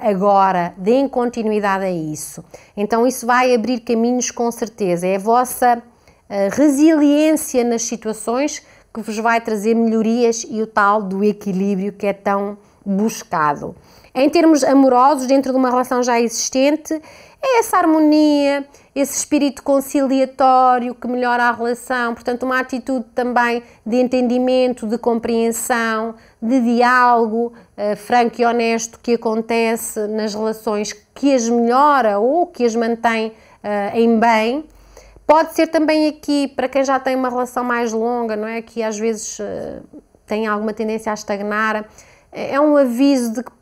agora, deem continuidade a isso. Então, isso vai abrir caminhos com certeza, é a vossa uh, resiliência nas situações que vos vai trazer melhorias e o tal do equilíbrio que é tão buscado. Em termos amorosos, dentro de uma relação já existente, é essa harmonia, esse espírito conciliatório que melhora a relação, portanto, uma atitude também de entendimento, de compreensão, de diálogo uh, franco e honesto que acontece nas relações que as melhora ou que as mantém uh, em bem. Pode ser também aqui, para quem já tem uma relação mais longa, não é? Que às vezes uh, tem alguma tendência a estagnar, é um aviso de que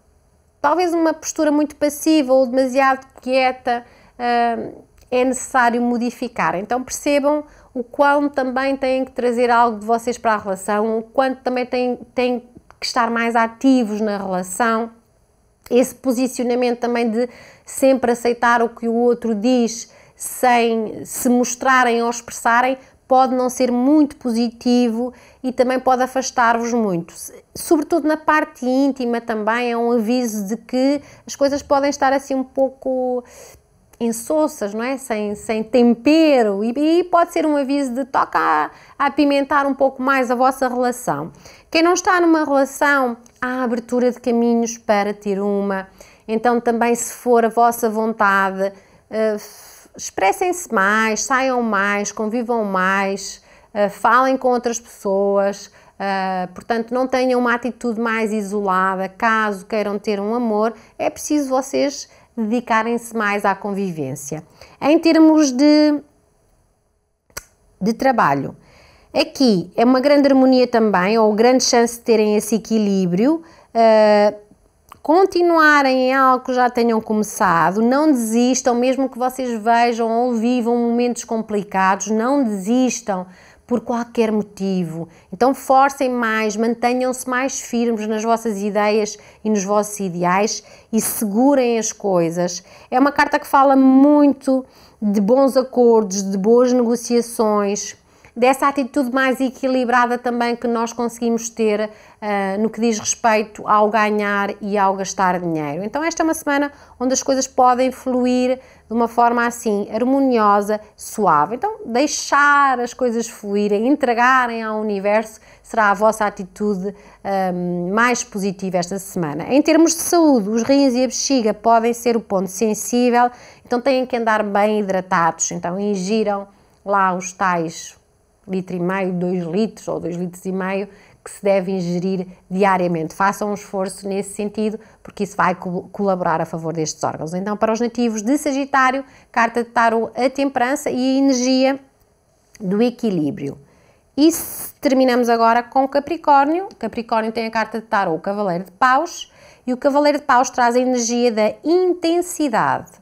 talvez uma postura muito passiva ou demasiado quieta hum, é necessário modificar. Então percebam o quão também têm que trazer algo de vocês para a relação, o quanto também têm, têm que estar mais ativos na relação. Esse posicionamento também de sempre aceitar o que o outro diz sem se mostrarem ou expressarem, pode não ser muito positivo e também pode afastar-vos muito. Sobretudo na parte íntima também é um aviso de que as coisas podem estar assim um pouco insossas, não é? Sem, sem tempero e, e pode ser um aviso de toca a, a apimentar um pouco mais a vossa relação. Quem não está numa relação, há abertura de caminhos para ter uma. Então também se for a vossa vontade, uh, expressem-se mais, saiam mais, convivam mais, uh, falem com outras pessoas. Uh, portanto, não tenham uma atitude mais isolada. Caso queiram ter um amor, é preciso vocês dedicarem-se mais à convivência. Em termos de, de trabalho, aqui é uma grande harmonia também, ou grande chance de terem esse equilíbrio. Uh, continuarem em algo que já tenham começado, não desistam, mesmo que vocês vejam ou vivam momentos complicados, não desistam por qualquer motivo. Então forcem mais, mantenham-se mais firmes nas vossas ideias e nos vossos ideais e segurem as coisas. É uma carta que fala muito de bons acordos, de boas negociações, dessa atitude mais equilibrada também que nós conseguimos ter uh, no que diz respeito ao ganhar e ao gastar dinheiro. Então, esta é uma semana onde as coisas podem fluir de uma forma assim harmoniosa, suave. Então, deixar as coisas fluírem, entregarem ao universo será a vossa atitude um, ehm, mais positiva esta semana. Em termos de saúde, os rins e a bexiga podem ser o ponto sensível, então têm que andar bem hidratados. Então, ingiram lá os tais litro e meio, 2 litros ou 2 litros e meio que se deve ingerir diariamente. Façam um esforço nesse sentido, porque isso vai co colaborar a favor destes órgãos. Então, para os nativos de Sagitário, carta de tarot, a temperança e a energia do equilíbrio. E terminamos agora com Capricórnio. Capricórnio tem a carta de tarot, o Cavaleiro de Paus, e o Cavaleiro de Paus traz a energia da intensidade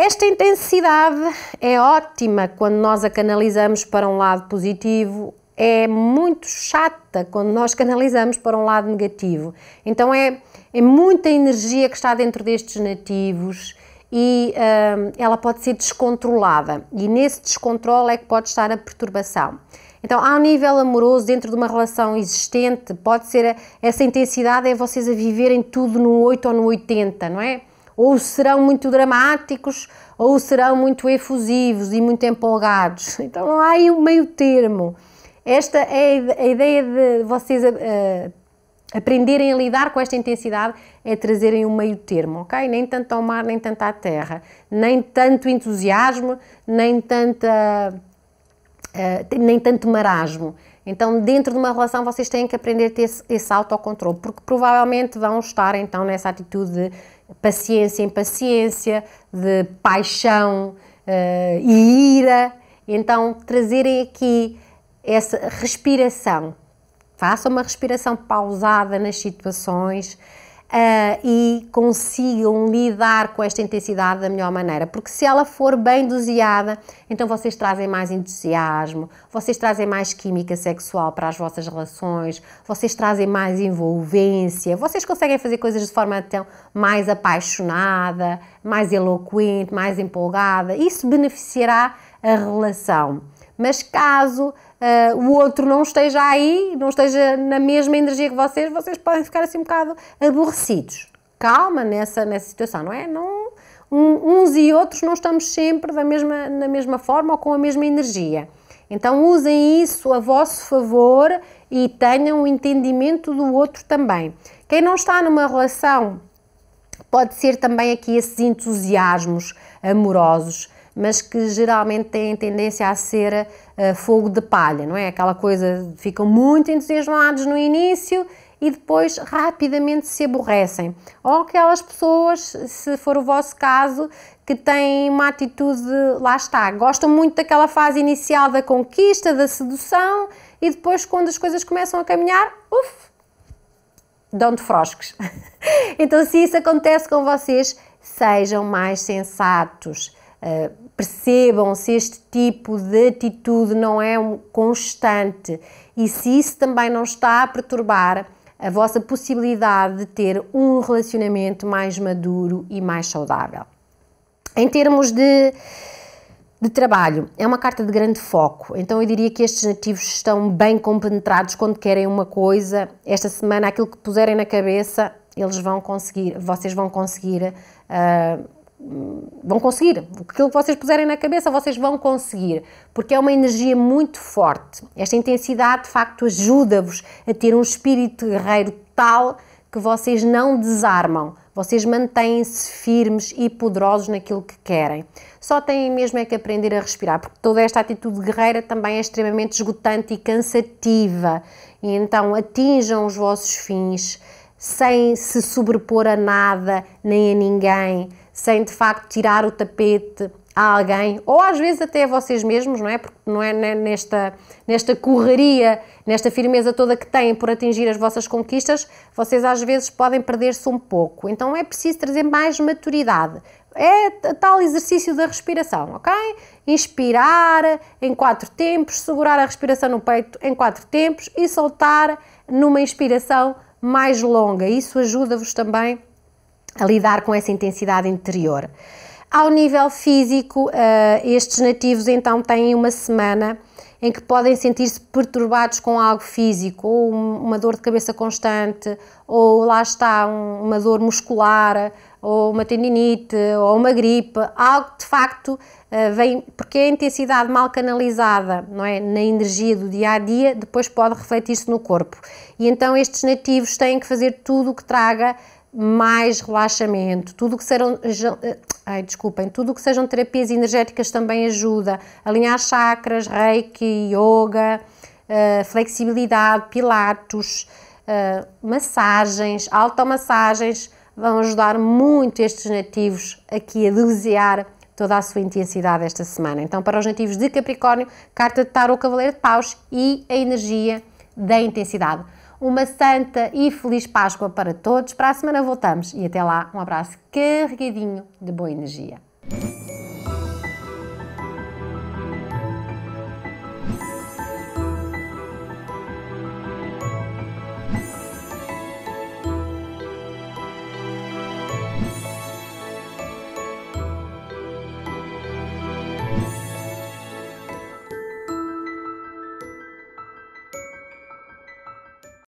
esta intensidade é ótima quando nós a canalizamos para um lado positivo, é muito chata quando nós canalizamos para um lado negativo. Então é, é muita energia que está dentro destes nativos e uh, ela pode ser descontrolada, e nesse descontrole é que pode estar a perturbação. Então, ao nível amoroso, dentro de uma relação existente, pode ser essa intensidade é vocês a viverem tudo no 8 ou no 80, não é? ou serão muito dramáticos, ou serão muito efusivos e muito empolgados. Então não há aí o um meio termo. Esta é a ideia de vocês uh, aprenderem a lidar com esta intensidade é trazerem um meio termo, ok? Nem tanto ao mar, nem tanto à terra, nem tanto entusiasmo, nem tanta uh, nem tanto marasmo. Então, dentro de uma relação, vocês têm que aprender a ter esse, esse autocontrole, porque provavelmente vão estar então nessa atitude de paciência em paciência, de paixão uh, e ira. Então, trazerem aqui essa respiração. Faça uma respiração pausada nas situações uh, e consigam lidar com esta intensidade da melhor maneira, porque se ela for bem doseada, então vocês trazem mais entusiasmo, vocês trazem mais química sexual para as vossas relações, vocês trazem mais envolvência, vocês conseguem fazer coisas de forma tão mais apaixonada, mais eloquente, mais empolgada. Isso beneficiará a relação. Mas caso uh, o outro não esteja aí, não esteja na mesma energia que vocês, vocês podem ficar assim um bocado aborrecidos. Calma nessa, nessa situação, não é? Não, um, uns e outros não estamos sempre da mesma, na mesma forma ou com a mesma energia. Então usem isso a vosso favor e tenham o um entendimento do outro também. Quem não está numa relação pode ser também aqui esses entusiasmos amorosos mas que geralmente têm tendência a ser uh, fogo de palha, não é? Aquela coisa, ficam muito entusiasmados no início e depois rapidamente se aborrecem. Ou aquelas pessoas, se for o vosso caso, que têm uma atitude, lá está, gostam muito daquela fase inicial da conquista, da sedução e depois, quando as coisas começam a caminhar, uff, dão de frosques. então, se isso acontece com vocês, sejam mais sensatos. Uh, percebam se este tipo de atitude não é um constante e se isso também não está a perturbar a vossa possibilidade de ter um relacionamento mais maduro e mais saudável. Em termos de, de trabalho, é uma carta de grande foco, então eu diria que estes nativos estão bem compenetrados quando querem uma coisa. Esta semana, aquilo que puserem na cabeça, eles vão conseguir, vocês vão conseguir. Uh, vão conseguir. Aquilo que vocês puserem na cabeça, vocês vão conseguir, porque é uma energia muito forte. Esta intensidade, de facto, ajuda-vos a ter um espírito guerreiro tal que vocês não desarmam, vocês mantêm-se firmes e poderosos naquilo que querem. Só têm mesmo é que aprender a respirar, porque toda esta atitude guerreira também é extremamente esgotante e cansativa. E então atinjam os vossos fins sem se sobrepor a nada nem a ninguém sem de facto tirar o tapete a alguém, ou às vezes até a vocês mesmos, não é? Porque não é né, nesta, nesta correria, nesta firmeza toda que têm por atingir as vossas conquistas, vocês às vezes podem perder-se um pouco. Então é preciso trazer mais maturidade. É tal exercício da respiração, ok? Inspirar em quatro tempos, segurar a respiração no peito em quatro tempos e soltar numa inspiração mais longa. Isso ajuda-vos também a lidar com essa intensidade interior. Ao nível físico, eh, estes nativos então têm uma semana em que podem sentir-se perturbados com algo físico, ou uma dor de cabeça constante, ou lá está uma dor muscular, ou uma tendinite, ou uma gripe, algo que de facto eh, vem, porque a intensidade mal canalizada não é, na energia do dia a dia depois pode refletir-se no corpo. E então estes nativos têm que fazer tudo o que traga mais relaxamento, tudo que sejam, eh, ai, desculpem, tudo que sejam terapias energéticas também ajuda, alinhar chakras, reiki, yoga, uh, flexibilidade, pilatos, uh, eh, massagens, automassagens, vão ajudar muito estes nativos aqui a dosear toda a sua intensidade esta semana. Então, para os nativos de Capricórnio, carta de Tarot Cavaleiro de Paus e a energia da intensidade. Uma santa e feliz Páscoa para todos. Para a semana voltamos e até lá, um abraço carregadinho de boa energia.